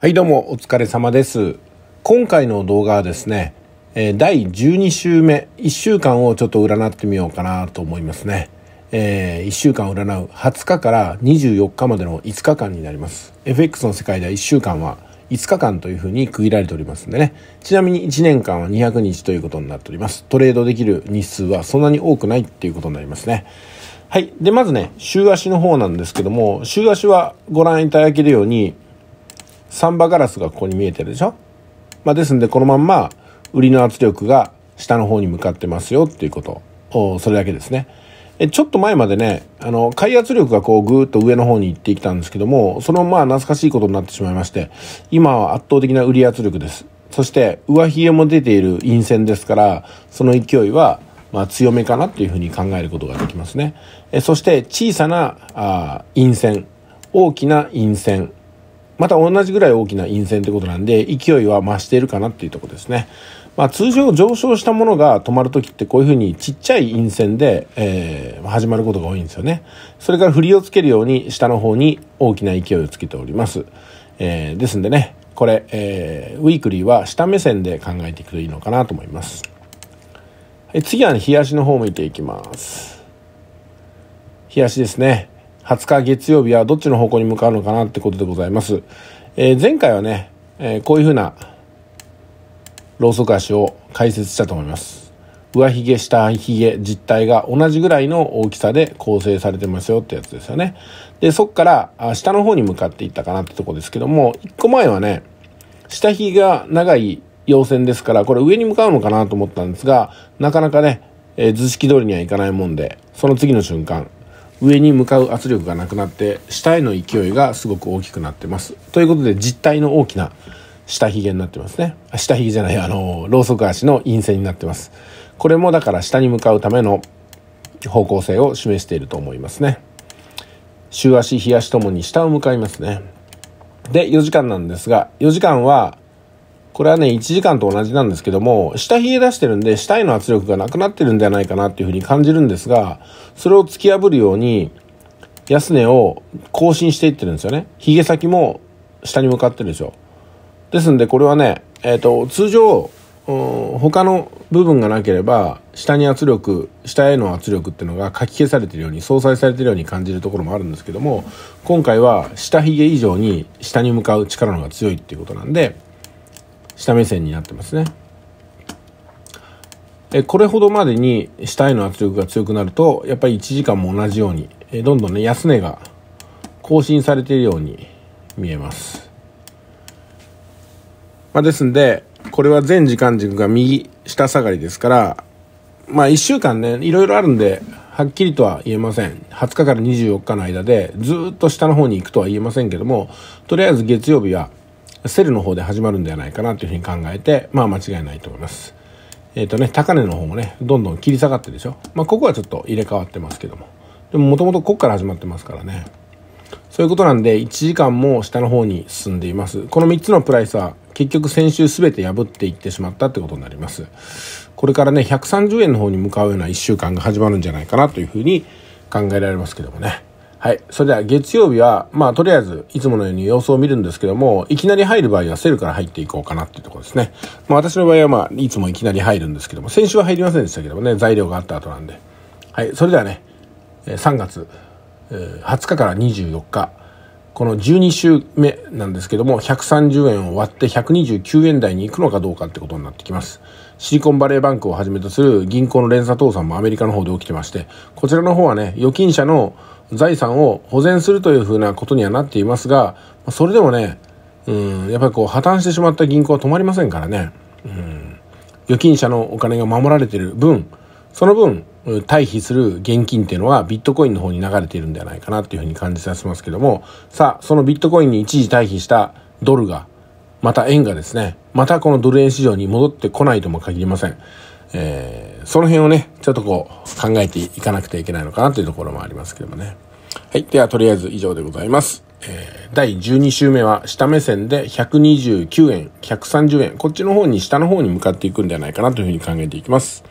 はいどうもお疲れ様です。今回の動画はですね、第12週目、1週間をちょっと占ってみようかなと思いますね。え1週間占う20日から24日までの5日間になります。FX の世界では1週間は5日間というふうに区切られておりますんでね。ちなみに1年間は200日ということになっております。トレードできる日数はそんなに多くないっていうことになりますね。はい。で、まずね、週足の方なんですけども、週足はご覧いただけるように、サンバガラスがここに見えてるでしょまあ、ですんでこのまんま売りの圧力が下の方に向かってますよっていうこと。それだけですね。え、ちょっと前までね、あの、開圧力がこうぐーっと上の方に行ってきたんですけども、そのまあ懐かしいことになってしまいまして、今は圧倒的な売り圧力です。そして上えも出ている陰線ですから、その勢いはまあ強めかなっていうふうに考えることができますね。えそして小さなあ陰線、大きな陰線、また同じぐらい大きな陰線ってことなんで、勢いは増しているかなっていうとこですね。まあ、通常上昇したものが止まるときってこういうふうにちっちゃい陰線で、えー、始まることが多いんですよね。それから振りをつけるように下の方に大きな勢いをつけております。えー、ですんでね、これ、えー、ウィークリーは下目線で考えていくといいのかなと思います。はい、次は、ね、日足の方を見ていきます。日足ですね。20日月曜日はどっちの方向に向かうのかなってことでございます。えー、前回はね、えー、こういうふうなローソク足を解説したと思います。上髭、下髭、実体が同じぐらいの大きさで構成されてますよってやつですよね。で、そっから下の方に向かっていったかなってとこですけども、1個前はね、下髭が長い陽線ですから、これ上に向かうのかなと思ったんですが、なかなかね、えー、図式通りにはいかないもんで、その次の瞬間、上に向かう圧力がなくなって下への勢いがすごく大きくなってますということで実体の大きな下髭になってますね下髭じゃないあのローソク足の陰性になってますこれもだから下に向かうための方向性を示していると思いますね週足日足ともに下を向かいますねで4時間なんですが4時間はこれはね、1時間と同じなんですけども、下冷え出してるんで、下への圧力がなくなってるんじゃないかなっていうふうに感じるんですが、それを突き破るように、安値を更新していってるんですよね。髭先も下に向かってるでしょ。ですんで、これはね、えっ、ー、と、通常、他の部分がなければ、下に圧力、下への圧力っていうのがかき消されてるように、相殺されてるように感じるところもあるんですけども、今回は下髭以上に下に向かう力の方が強いっていうことなんで、下目線になってますね。えこれほどまでに下への圧力が強くなるとやっぱり1時間も同じようにえどんどんね安値が更新されているように見えます、まあ、ですんでこれは全時間軸が右下下がりですからまあ1週間ねいろいろあるんではっきりとは言えません20日から24日の間でずっと下の方に行くとは言えませんけどもとりあえず月曜日はセルの方で始まるんではないかなというふうに考えて、まあ間違いないと思います。えっ、ー、とね、高値の方もね、どんどん切り下がってでしょ。まあここはちょっと入れ替わってますけども。でももともとここから始まってますからね。そういうことなんで、1時間も下の方に進んでいます。この3つのプライスは、結局先週全て破っていってしまったってことになります。これからね、130円の方に向かうような1週間が始まるんじゃないかなというふうに考えられますけどもね。はい。それでは月曜日は、まあ、とりあえず、いつものように様子を見るんですけども、いきなり入る場合はセルから入っていこうかなっていうところですね。まあ、私の場合は、まあ、いつもいきなり入るんですけども、先週は入りませんでしたけどもね、材料があった後なんで。はい。それではね、3月20日から24日、この12週目なんですけども、130円を割って129円台に行くのかどうかってことになってきます。シリコンバレーバンクをはじめとする銀行の連鎖倒産もアメリカの方で起きてまして、こちらの方はね、預金者の財産を保全するというふうなことにはなっていますがそれでもねうんやっぱりこう破綻してしまった銀行は止まりませんからね、うん、預金者のお金が守られている分その分退避する現金っていうのはビットコインの方に流れているんではないかなっていうふうに感じさせますけどもさあそのビットコインに一時退避したドルがまた円がですねまたこのドル円市場に戻ってこないとも限りません。えー、その辺をね、ちょっとこう考えていかなくてはいけないのかなというところもありますけどもね。はい。では、とりあえず以上でございます。えー、第12週目は下目線で129円、130円、こっちの方に下の方に向かっていくんじゃないかなというふうに考えていきます。